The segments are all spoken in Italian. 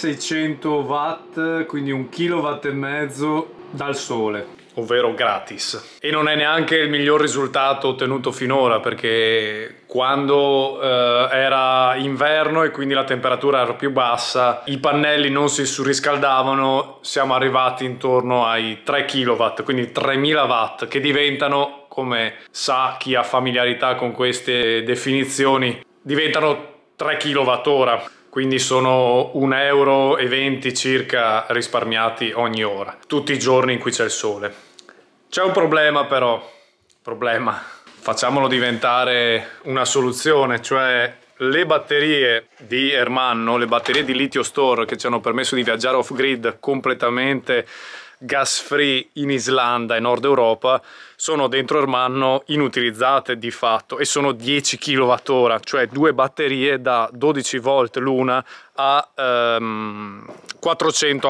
1600 watt, quindi un kilowatt e mezzo dal sole ovvero gratis. E non è neanche il miglior risultato ottenuto finora perché quando eh, era inverno e quindi la temperatura era più bassa, i pannelli non si surriscaldavano, siamo arrivati intorno ai 3 kW, quindi 3000 watt che diventano, come sa chi ha familiarità con queste definizioni, diventano 3 kWh quindi sono 1,20 euro circa risparmiati ogni ora, tutti i giorni in cui c'è il sole. C'è un problema però, problema, facciamolo diventare una soluzione, cioè le batterie di Ermanno, le batterie di Lithio store che ci hanno permesso di viaggiare off grid completamente gas free in Islanda e Nord Europa sono dentro Ormanno inutilizzate di fatto e sono 10 kWh, cioè due batterie da 12 volt l'una a ehm, 400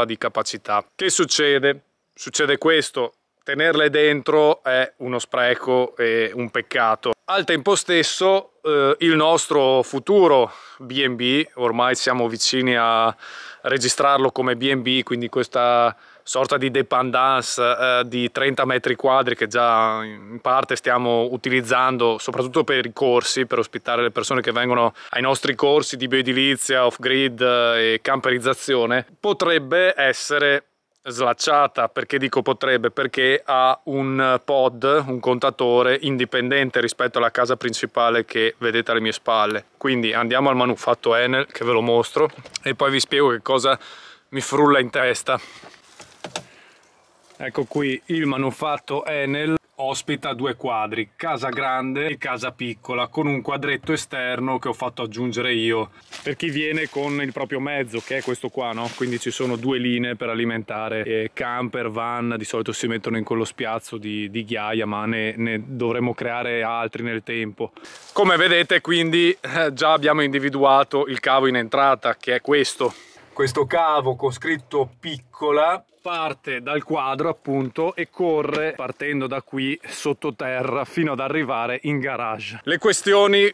Ah di capacità. Che succede? Succede questo, tenerle dentro è uno spreco e un peccato. Al tempo stesso eh, il nostro futuro B&B, ormai siamo vicini a registrarlo come B&B, quindi questa sorta di dependance eh, di 30 metri quadri che già in parte stiamo utilizzando soprattutto per i corsi, per ospitare le persone che vengono ai nostri corsi di bioedilizia, off-grid eh, e camperizzazione, potrebbe essere slacciata perché dico potrebbe perché ha un pod un contatore indipendente rispetto alla casa principale che vedete alle mie spalle quindi andiamo al manufatto Enel che ve lo mostro e poi vi spiego che cosa mi frulla in testa Ecco qui il manufatto Enel ospita due quadri, casa grande e casa piccola, con un quadretto esterno che ho fatto aggiungere io. Per chi viene con il proprio mezzo, che è questo qua, no? Quindi ci sono due linee per alimentare e camper, van, di solito si mettono in quello spiazzo di, di ghiaia, ma ne, ne, dovremo creare altri nel tempo. Come vedete quindi eh, già abbiamo individuato il cavo in entrata, che è questo questo cavo con scritto piccola parte dal quadro appunto e corre partendo da qui sottoterra fino ad arrivare in garage. Le questioni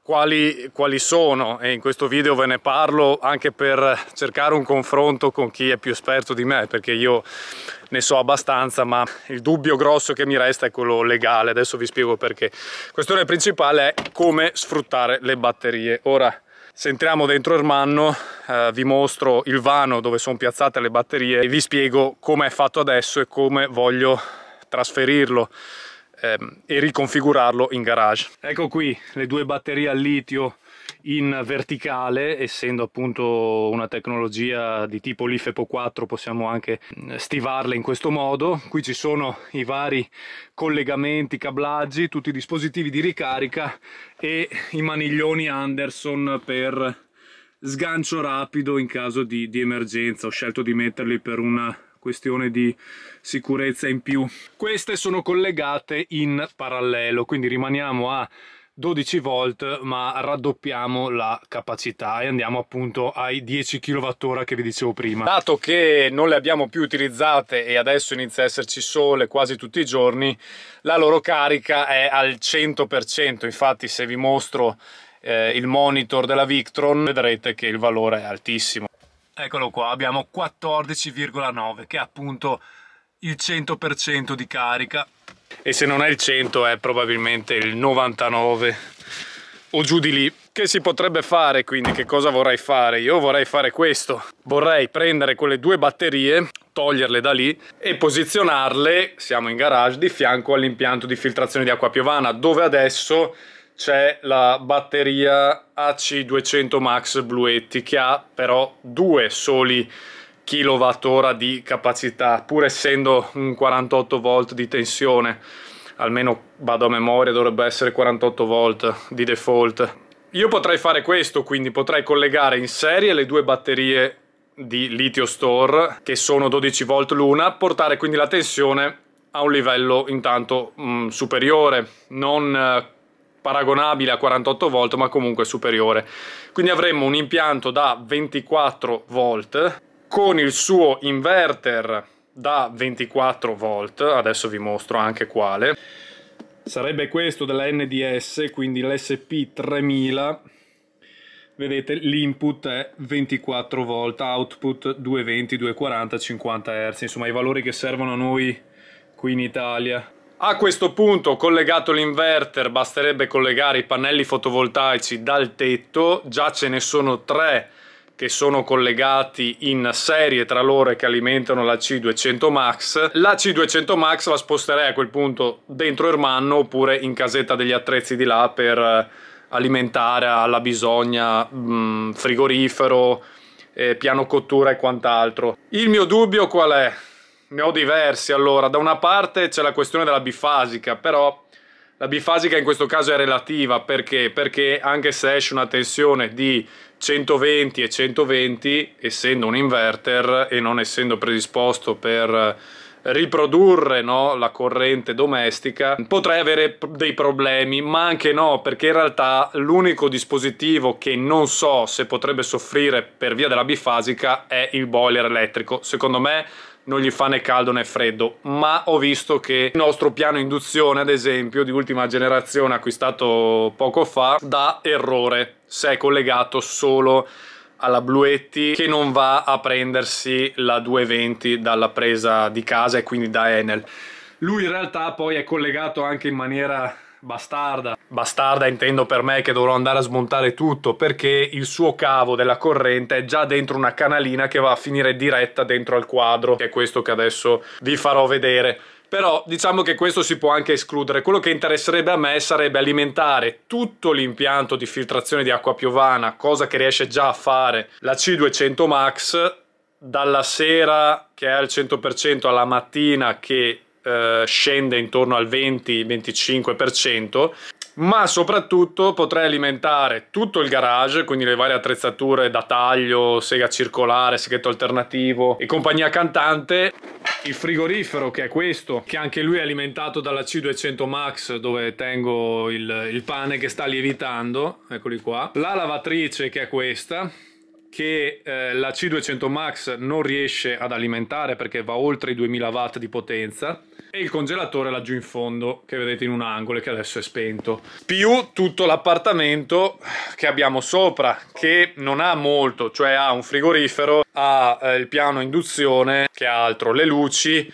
quali, quali sono e in questo video ve ne parlo anche per cercare un confronto con chi è più esperto di me perché io ne so abbastanza ma il dubbio grosso che mi resta è quello legale adesso vi spiego perché. La questione principale è come sfruttare le batterie. Ora se entriamo dentro Ermanno eh, vi mostro il vano dove sono piazzate le batterie e vi spiego come è fatto adesso e come voglio trasferirlo ehm, e riconfigurarlo in garage. Ecco qui le due batterie al litio in verticale, essendo appunto una tecnologia di tipo LIFEPO 4 possiamo anche mm, stivarle in questo modo. Qui ci sono i vari collegamenti, cablaggi, tutti i dispositivi di ricarica e i maniglioni Anderson per sgancio rapido in caso di, di emergenza. Ho scelto di metterli per una questione di sicurezza in più. Queste sono collegate in parallelo, quindi rimaniamo a 12 volt ma raddoppiamo la capacità e andiamo appunto ai 10 kWh che vi dicevo prima dato che non le abbiamo più utilizzate e adesso inizia a esserci sole quasi tutti i giorni la loro carica è al 100% infatti se vi mostro eh, il monitor della Victron vedrete che il valore è altissimo eccolo qua abbiamo 14,9 che è appunto il 100% di carica e se non è il 100 è probabilmente il 99 o giù di lì che si potrebbe fare quindi che cosa vorrei fare io vorrei fare questo vorrei prendere quelle due batterie toglierle da lì e posizionarle siamo in garage di fianco all'impianto di filtrazione di acqua piovana dove adesso c'è la batteria AC200 Max Bluetti che ha però due soli kWh di capacità pur essendo un 48 volt di tensione almeno vado a memoria dovrebbe essere 48 volt di default io potrei fare questo quindi potrei collegare in serie le due batterie di Lithio store che sono 12 volt l'una portare quindi la tensione a un livello intanto mh, mm, superiore non eh, paragonabile a 48 volt ma comunque superiore quindi avremmo un impianto da 24 volt con il suo inverter da 24 volt, adesso vi mostro anche quale. Sarebbe questo della NDS, quindi l'SP3000. Vedete l'input è 24 volt, output 220, 240, 50 Hz, insomma i valori che servono a noi qui in Italia. A questo punto, collegato l'inverter, basterebbe collegare i pannelli fotovoltaici dal tetto, già ce ne sono tre che sono collegati in serie tra loro e che alimentano la C200 Max. La C200 Max la sposterei a quel punto dentro Ermanno oppure in casetta degli attrezzi di là per eh, alimentare alla bisogna mh, mm, frigorifero, eh, piano cottura e quant'altro. Il mio dubbio qual è? Ne ho diversi allora, da una parte c'è la questione della bifasica, però la bifasica in questo caso è relativa perché? Perché anche se esce una tensione di 120 e 120, essendo un inverter e non essendo predisposto per eh, riprodurre no, la corrente domestica potrei avere dei problemi ma anche no perché in realtà l'unico dispositivo che non so se potrebbe soffrire per via della bifasica è il boiler elettrico secondo me non gli fa né caldo né freddo ma ho visto che il nostro piano induzione ad esempio di ultima generazione acquistato poco fa dà errore se è collegato solo alla Bluetti che non va a prendersi la 220 dalla presa di casa e quindi da Enel lui in realtà poi è collegato anche in maniera bastarda. Bastarda intendo per me che dovrò andare a smontare tutto perché il suo cavo della corrente è già dentro una canalina che va a finire diretta dentro al quadro, che è questo che adesso vi farò vedere. Però diciamo che questo si può anche escludere. Quello che interesserebbe a me sarebbe alimentare tutto l'impianto di filtrazione di acqua piovana, cosa che riesce già a fare la C200 Max, dalla sera che è al 100% alla mattina che eh, scende intorno al 20-25%, ma soprattutto potrei alimentare tutto il garage, quindi le varie attrezzature da taglio, sega circolare, seghetto alternativo e compagnia cantante. Il frigorifero che è questo, che anche lui è alimentato dalla C200 Max dove tengo il, il pane che sta lievitando, eccoli qua. La lavatrice che è questa, che eh, la C200 Max non riesce ad alimentare perché va oltre i 2000 watt di potenza e il congelatore laggiù in fondo che vedete in un angolo che adesso è spento più tutto l'appartamento che abbiamo sopra che non ha molto cioè ha un frigorifero ha eh, il piano induzione che ha altro le luci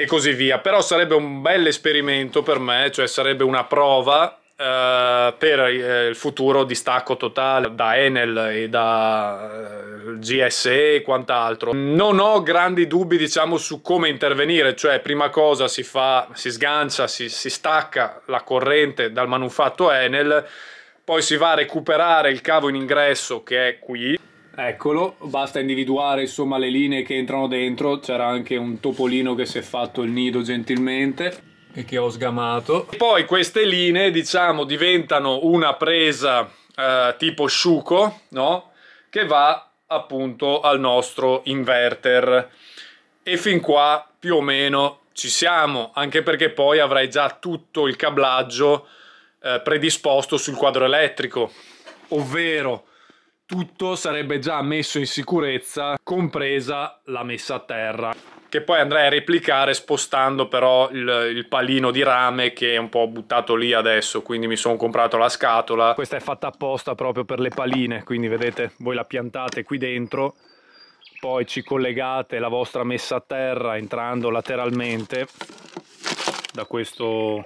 e così via però sarebbe un bel esperimento per me cioè sarebbe una prova eh, per eh, il futuro distacco totale da Enel e da eh, GSE e quant'altro. Non ho grandi dubbi, diciamo, su come intervenire, cioè prima cosa si fa, si sgancia, si, si stacca la corrente dal manufatto Enel, poi si va a recuperare il cavo in ingresso che è qui, Eccolo, basta individuare insomma le linee che entrano dentro, c'era anche un topolino che si è fatto il nido gentilmente che ho sgamato. Poi queste linee, diciamo, diventano una presa eh, tipo sciuco, no? Che va appunto al nostro inverter. E fin qua più o meno ci siamo, anche perché poi avrai già tutto il cablaggio eh, predisposto sul quadro elettrico, ovvero tutto sarebbe già messo in sicurezza, compresa la messa a terra che poi andrei a replicare spostando però il, il, palino di rame che è un po' buttato lì adesso quindi mi sono comprato la scatola questa è fatta apposta proprio per le paline quindi vedete voi la piantate qui dentro poi ci collegate la vostra messa a terra entrando lateralmente da questo,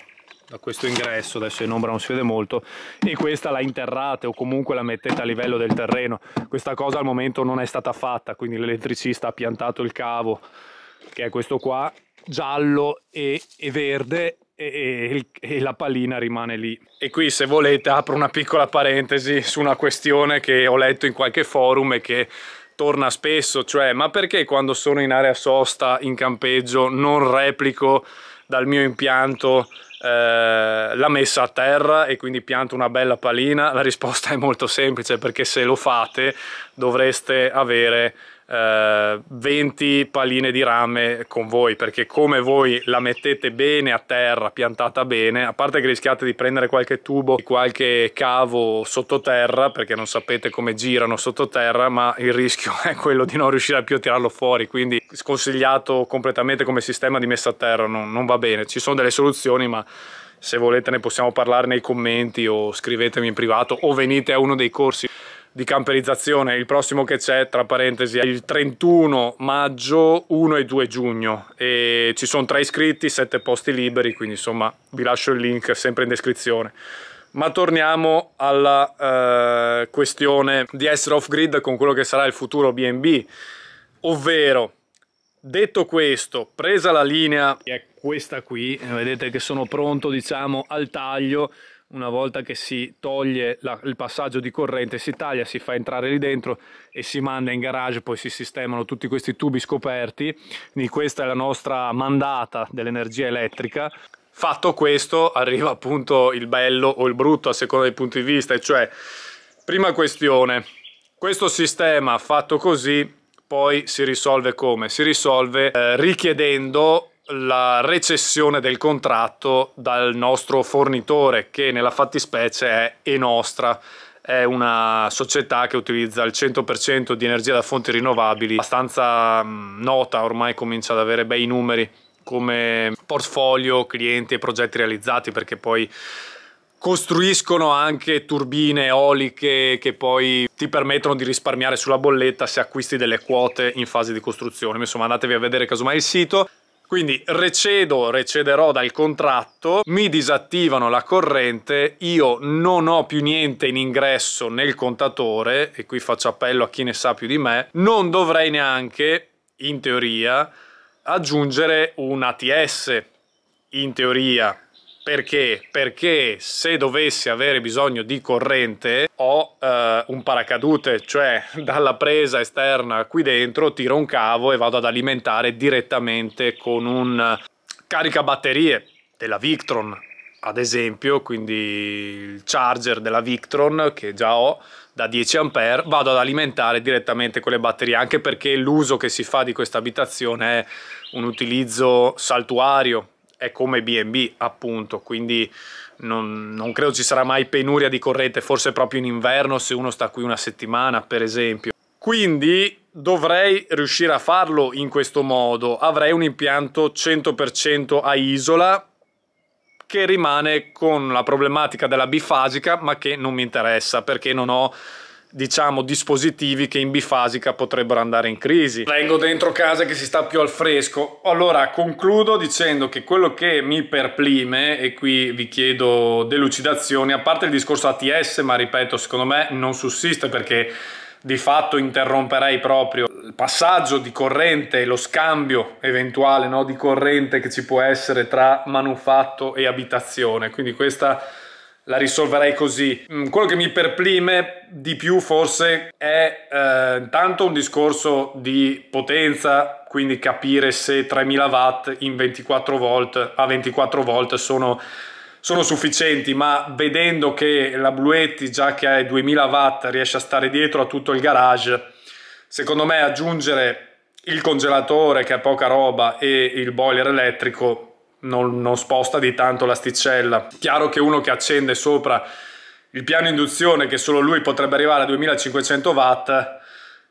da questo ingresso adesso in ombra non si vede molto e questa la interrate o comunque la mettete a livello del terreno questa cosa al momento non è stata fatta quindi l'elettricista ha piantato il cavo che è questo qua, giallo e, e verde e, e, e, la pallina rimane lì. E qui se volete apro una piccola parentesi su una questione che ho letto in qualche forum e che torna spesso, cioè ma perché quando sono in area sosta, in campeggio, non replico dal mio impianto eh, la messa a terra e quindi pianto una bella palina? La risposta è molto semplice perché se lo fate dovreste avere 20 eh, paline di rame con voi perché come voi la mettete bene a terra piantata bene a parte che rischiate di prendere qualche tubo di qualche cavo sottoterra perché non sapete come girano sottoterra ma il rischio è quello di non riuscire più a tirarlo fuori quindi sconsigliato completamente come sistema di messa a terra non, non va bene ci sono delle soluzioni ma se volete ne possiamo parlare nei commenti o scrivetemi in privato o venite a uno dei corsi di camperizzazione il prossimo che c'è tra parentesi è il 31 maggio 1 e 2 giugno e ci sono tre iscritti sette posti liberi quindi insomma vi lascio il link sempre in descrizione ma torniamo alla eh, questione di essere off grid con quello che sarà il futuro BNB ovvero detto questo presa la linea è questa qui vedete che sono pronto diciamo al taglio una volta che si toglie la, il passaggio di corrente si taglia, si fa entrare lì dentro e si manda in garage, poi si sistemano tutti questi tubi scoperti, quindi questa è la nostra mandata dell'energia elettrica. Fatto questo arriva appunto il bello o il brutto a seconda dei punti di vista, e cioè prima questione, questo sistema fatto così poi si risolve come? Si risolve eh, richiedendo la recessione del contratto dal nostro fornitore che nella fattispecie è Enostra è una società che utilizza il 100% di energia da fonti rinnovabili abbastanza mm, nota ormai comincia ad avere bei numeri come portfolio clienti e progetti realizzati perché poi costruiscono anche turbine eoliche che poi ti permettono di risparmiare sulla bolletta se acquisti delle quote in fase di costruzione. Insomma, andatevi a vedere casomai il sito. Quindi recedo, recederò dal contratto, mi disattivano la corrente, io non ho più niente in ingresso nel contatore, e qui faccio appello a chi ne sa più di me, non dovrei neanche, in teoria, aggiungere un ATS, in teoria, perché? Perché se dovessi avere bisogno di corrente ho eh, un paracadute, cioè dalla presa esterna qui dentro tiro un cavo e vado ad alimentare direttamente con un caricabatterie della Victron ad esempio, quindi il charger della Victron che già ho da 10 A, vado ad alimentare direttamente con le batterie, anche perché l'uso che si fa di questa abitazione è un utilizzo saltuario, è come BB appunto, quindi non, non, credo ci sarà mai penuria di corrente, forse proprio in inverno se uno sta qui una settimana per esempio. Quindi dovrei riuscire a farlo in questo modo, avrei un impianto 100% a isola che rimane con la problematica della bifasica ma che non mi interessa perché non ho diciamo dispositivi che in bifasica potrebbero andare in crisi. Vengo dentro casa che si sta più al fresco. Allora concludo dicendo che quello che mi perplime e qui vi chiedo delucidazioni, a parte il discorso ATS, ma ripeto, secondo me non sussiste perché di fatto interromperei proprio il passaggio di corrente, lo scambio eventuale no, di corrente che ci può essere tra manufatto e abitazione. Quindi questa la risolverei così. Mm, quello che mi perplime di più forse è eh, intanto un discorso di potenza, quindi capire se 3000 watt in 24 volt a 24 volt sono sono sufficienti, ma vedendo che la Bluetti, già che è 2000 watt, riesce a stare dietro a tutto il garage, secondo me aggiungere il congelatore, che è poca roba, e il boiler elettrico non, non sposta di tanto l'asticella. Chiaro che uno che accende sopra il piano induzione, che solo lui potrebbe arrivare a 2500 watt,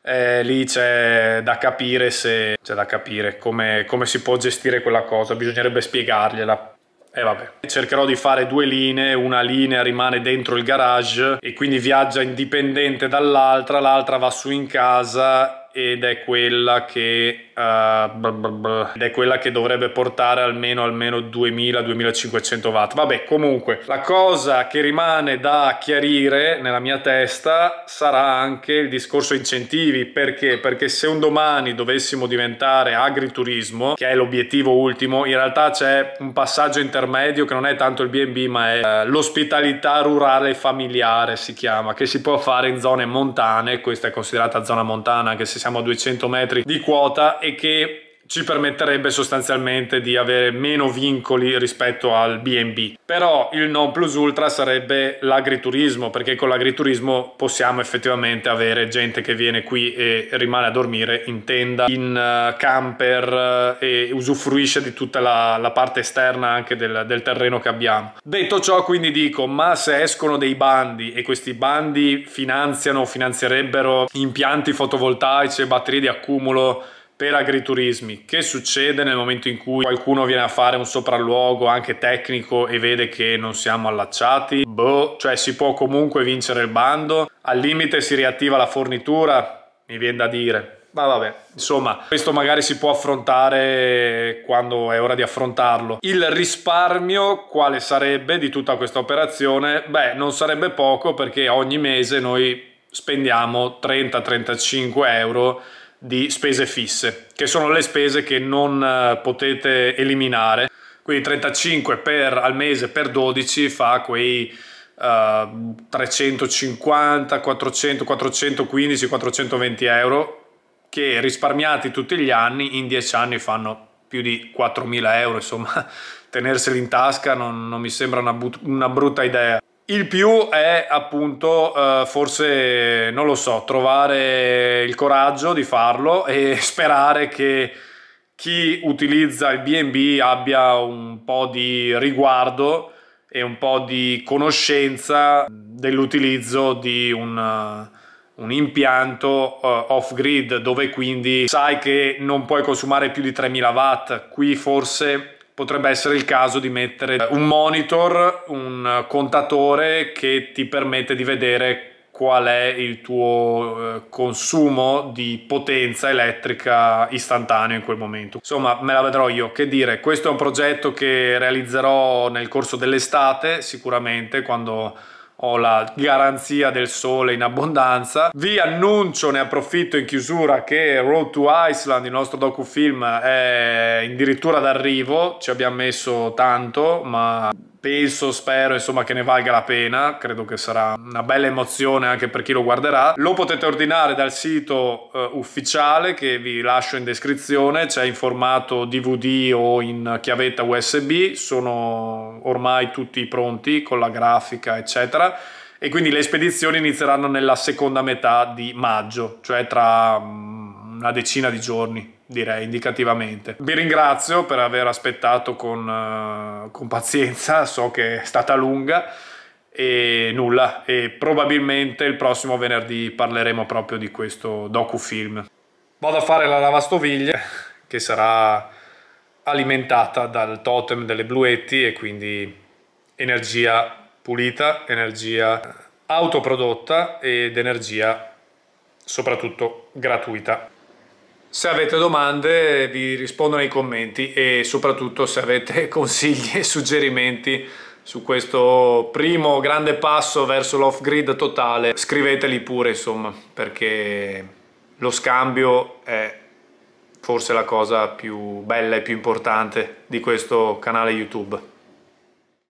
eh, lì c'è da capire, se, c'è da capire come, come, si può gestire quella cosa, bisognerebbe spiegargliela. E eh, vabbè, cercherò di fare due linee, una linea rimane dentro il garage e quindi viaggia indipendente dall'altra, l'altra va su in casa ed è quella che uh, eh, blah blah blah, ed è quella che dovrebbe portare almeno, almeno 2000-2500 watt. Vabbè, comunque, la cosa che rimane da chiarire nella mia testa sarà anche il discorso incentivi. Perché? Perché se un domani dovessimo diventare agriturismo, che è l'obiettivo ultimo, in realtà c'è un passaggio intermedio che non è tanto il BB, ma è uh, l'ospitalità rurale familiare, si chiama, che si può fare in zone montane. Questa è considerata zona montana, anche se siamo a 200 metri di quota e che ci permetterebbe sostanzialmente di avere meno vincoli rispetto al BNB. Però il non plus ultra sarebbe l'agriturismo, perché con l'agriturismo possiamo effettivamente avere gente che viene qui e rimane a dormire in tenda, in eh, camper eh, e usufruisce di tutta la, la parte esterna anche del, del terreno che abbiamo. Detto ciò quindi dico, ma se escono dei bandi e questi bandi finanziano o finanzierebbero impianti fotovoltaici e batterie di accumulo per agriturismi. Che succede nel momento in cui qualcuno viene a fare un sopralluogo anche tecnico e vede che non siamo allacciati? Boh, cioè si può comunque vincere il bando, al limite si riattiva la fornitura, mi viene da dire. Ma vabbè, insomma, questo magari si può affrontare quando è ora di affrontarlo. Il risparmio quale sarebbe di tutta questa operazione? Beh, non sarebbe poco perché ogni mese noi spendiamo 30-35 euro di spese fisse, che sono le spese che non eh, potete eliminare. Quindi 35 per, al mese per 12 fa quei uh, 350, 400, 415, 420 euro che risparmiati tutti gli anni in 10 anni fanno più di 4.000 euro, insomma tenerseli in tasca non, non mi sembra una, una brutta idea. Il più è appunto eh, forse, non lo so, trovare il coraggio di farlo e sperare che chi utilizza il BNB abbia un po' di riguardo e un po' di conoscenza dell'utilizzo di un, eh, un impianto uh, off-grid dove quindi sai che non puoi consumare più di 3000 watt. Qui forse potrebbe essere il caso di mettere un monitor, un contatore che ti permette di vedere qual è il tuo eh, consumo di potenza elettrica istantaneo in quel momento. Insomma, me la vedrò io. Che dire, questo è un progetto che realizzerò nel corso dell'estate, sicuramente quando ho la garanzia del sole in abbondanza. Vi annuncio, ne approfitto in chiusura, che Road to Iceland, il nostro docufilm, è addirittura d'arrivo, ci abbiamo messo tanto, ma penso, spero, insomma, che ne valga la pena. Credo che sarà una bella emozione anche per chi lo guarderà. Lo potete ordinare dal sito eh, ufficiale che vi lascio in descrizione, c'è in formato DVD o in chiavetta USB, sono ormai tutti pronti con la grafica, eccetera. E quindi le spedizioni inizieranno nella seconda metà di maggio, cioè tra mm, una decina di giorni direi indicativamente. Vi ringrazio per aver aspettato con, eh, con pazienza, so che è stata lunga e nulla e probabilmente il prossimo venerdì parleremo proprio di questo docufilm vado a fare la lavastoviglie che sarà alimentata dal totem delle bluetti e quindi energia pulita energia autoprodotta ed energia soprattutto gratuita se avete domande vi rispondo nei commenti e soprattutto se avete consigli e suggerimenti su questo primo grande passo verso l'off-grid totale scriveteli pure insomma perché lo scambio è forse la cosa più bella e più importante di questo canale YouTube.